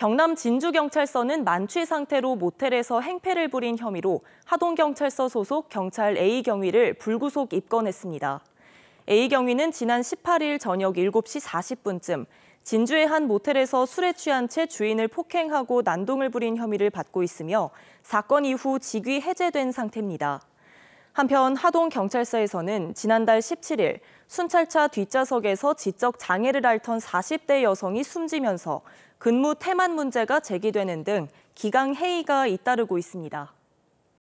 경남 진주경찰서는 만취 상태로 모텔에서 행패를 부린 혐의로 하동경찰서 소속 경찰 A경위를 불구속 입건했습니다. A경위는 지난 18일 저녁 7시 40분쯤 진주의 한 모텔에서 술에 취한 채 주인을 폭행하고 난동을 부린 혐의를 받고 있으며 사건 이후 직위 해제된 상태입니다. 한편 하동경찰서에서는 지난달 17일 순찰차 뒷좌석에서 지적 장애를 앓던 40대 여성이 숨지면서 근무 태만 문제가 제기되는 등 기강 해이가 잇따르고 있습니다.